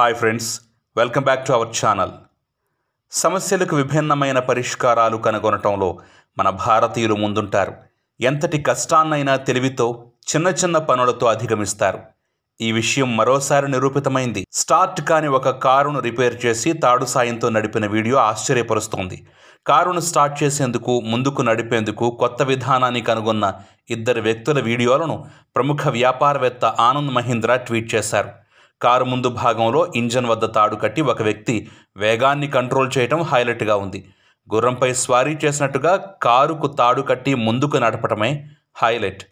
hi friends welcome back to our channel సమస్యలకు విభిన్నమైన పరిష్కారాలు కనుగొనటంలో మన భారతీయులు ముందుంటారు ఎంతటి కష్టాన్నైనా తెలివితో చిన్న చిన్న పనులతో అధిగమిస్తారు ఈ విషయం మరోసారి నిరూపితమైంది స్టార్ట్ కాని ఒక కారును రిపేర్ చేసి తాడు సాయంతో నడిపిన వీడియో ఆశ్చర్యపరుస్తోంది కారును స్టార్ట్ చేసేందుకు ముందుకు నడిపేందుకు కొత్త విధానాన్ని కనుగొన్న ఇద్దరు వ్యక్తుల వీడియోలను ప్రముఖ వ్యాపారవేత్త ఆనంద్ మహీంద్రా ట్వీట్ చేశారు కారు ముందు భాగంలో ఇంజన్ వద్ద తాడు కట్టి ఒక వ్యక్తి వేగాన్ని కంట్రోల్ చేయడం హైలైట్గా ఉంది గుర్రంపై స్వారీ చేసినట్టుగా కారుకు తాడు కట్టి ముందుకు నడపటమే హైలైట్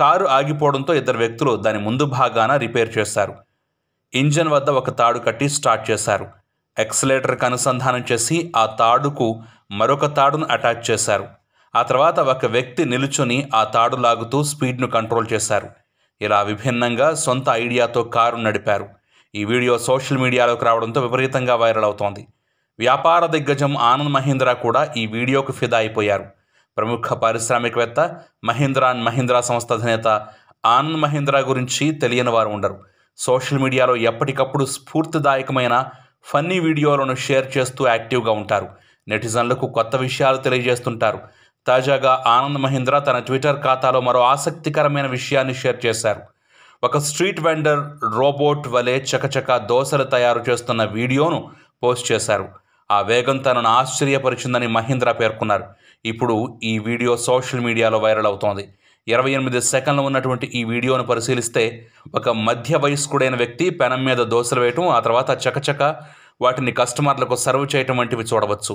కారు ఆగిపోవడంతో ఇద్దరు వ్యక్తులు దాని ముందు భాగాన రిపేర్ చేశారు ఇంజన్ వద్ద ఒక తాడు కట్టి స్టార్ట్ చేశారు ఎక్సలేటర్కి అనుసంధానం చేసి ఆ తాడుకు మరొక తాడును అటాచ్ చేశారు ఆ తర్వాత ఒక వ్యక్తి నిలుచుని ఆ తాడు లాగుతూ స్పీడ్ను కంట్రోల్ చేశారు ఇలా విభిన్నంగా సొంత ఐడియాతో కారు నడిపారు ఈ వీడియో సోషల్ మీడియాలోకి రావడంతో విపరీతంగా వైరల్ అవుతోంది వ్యాపార దిగ్గజం ఆనంద్ మహీంద్రా కూడా ఈ వీడియోకు ఫిదా అయిపోయారు ప్రముఖ పారిశ్రామికవేత్త మహీంద్రా అండ్ మహీంద్రా సంస్థ అధినేత ఆనంద్ మహీంద్రా గురించి తెలియని వారు ఉండరు సోషల్ మీడియాలో ఎప్పటికప్పుడు స్ఫూర్తిదాయకమైన ఫన్నీ వీడియోలను షేర్ చేస్తూ యాక్టివ్గా ఉంటారు నెటిజన్లకు కొత్త విషయాలు తెలియజేస్తుంటారు తాజాగా ఆనంద్ మహీంద్రా తన ట్విట్టర్ ఖాతాలో మరో ఆసక్తికరమైన విషయాన్ని షేర్ చేశారు ఒక స్ట్రీట్ వెండర్ రోబోట్ వలె చకచక దోశలు తయారు చేస్తున్న వీడియోను పోస్ట్ చేశారు ఆ వేగం తనను ఆశ్చర్యపరిచిందని మహీంద్రా పేర్కొన్నారు ఇప్పుడు ఈ వీడియో సోషల్ మీడియాలో వైరల్ అవుతోంది ఇరవై ఎనిమిది సెకండ్లు ఉన్నటువంటి ఈ వీడియోను పరిశీలిస్తే ఒక మధ్య వయస్కుడైన వ్యక్తి పెనం మీద దోశలు వేయటం ఆ తర్వాత చకచక వాటిని కస్టమర్లకు సర్వ్ చేయటం వంటివి చూడవచ్చు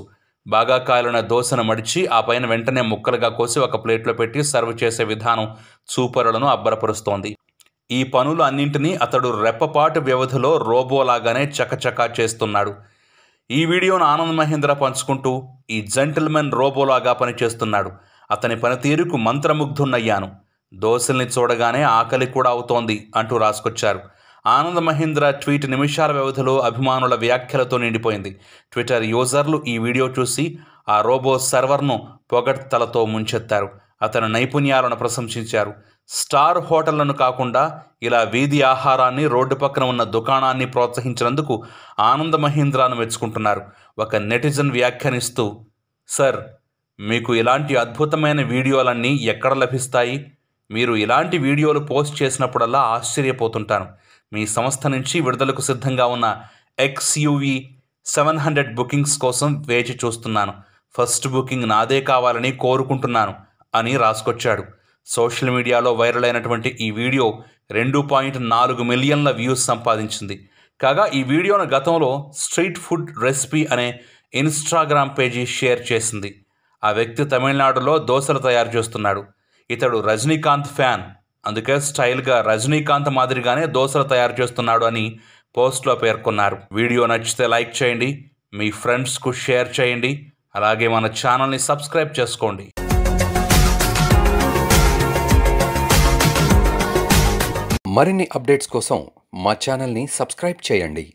బాగా కాలిన దోశను మడిచి ఆ పైన వెంటనే ముక్కలుగా కోసి ఒక ప్లేట్లో పెట్టి సర్వ్ చేసే విధానం చూపరులను అబ్బరపరుస్తోంది ఈ పనులు అన్నింటినీ అతడు రెప్పపాటు వ్యవధిలో రోబోలాగానే చకచకా చేస్తున్నాడు ఈ వీడియోను ఆనంద్ మహేంద్ర పంచుకుంటూ ఈ జెంటిల్మెన్ రోబోలాగా పనిచేస్తున్నాడు అతని పనితీరుకు మంత్రముగ్ధున్నయ్యాను దోశల్ని చూడగానే ఆకలి కూడా అవుతోంది అంటూ రాసుకొచ్చారు ఆనంద్ మహీంద్ర ట్వీట్ నిమిషాల వ్యవధిలో అభిమానుల వ్యాఖ్యలతో నిండిపోయింది ట్విట్టర్ యూజర్లు ఈ వీడియో చూసి ఆ రోబో సర్వర్ను పొగడ్తలతో ముంచెత్తారు అతని నైపుణ్యాలను ప్రశంసించారు స్టార్ హోటళ్లను కాకుండా ఇలా వీధి ఆహారాన్ని రోడ్డు పక్కన ఉన్న దుకాణాన్ని ప్రోత్సహించినందుకు ఆనంద మహీంద్రాను మెచ్చుకుంటున్నారు ఒక నెటిజన్ వ్యాఖ్యానిస్తూ సర్ మీకు ఇలాంటి అద్భుతమైన వీడియోలన్నీ ఎక్కడ లభిస్తాయి మీరు ఇలాంటి వీడియోలు పోస్ట్ చేసినప్పుడల్లా ఆశ్చర్యపోతుంటాను మీ సంస్థ నుంచి విడుదలకు సిద్ధంగా ఉన్న ఎక్స్యూవి సెవెన్ హండ్రెడ్ బుకింగ్స్ కోసం వేచి చూస్తున్నాను ఫస్ట్ బుకింగ్ నాదే కావాలని కోరుకుంటున్నాను అని రాసుకొచ్చాడు సోషల్ మీడియాలో వైరల్ అయినటువంటి ఈ వీడియో రెండు పాయింట్ నాలుగు మిలియన్ల వ్యూస్ సంపాదించింది కాగా ఈ వీడియోను గతంలో స్ట్రీట్ ఫుడ్ రెసిపీ అనే ఇన్స్టాగ్రామ్ పేజీ షేర్ చేసింది ఆ వ్యక్తి తమిళనాడులో దోశలు తయారు చేస్తున్నాడు ఇతడు రజనీకాంత్ ఫ్యాన్ అందుకే స్టైల్గా రజనీకాంత్ మాదిరిగానే దోశలు తయారు చేస్తున్నాడు అని పోస్ట్లో పేర్కొన్నారు వీడియో నచ్చితే లైక్ చేయండి మీ ఫ్రెండ్స్కు షేర్ చేయండి అలాగే మన ఛానల్ని సబ్స్క్రైబ్ చేసుకోండి మరిన్ని అప్డేట్స్ కోసం మా ఛానల్ని సబ్స్క్రైబ్ చేయండి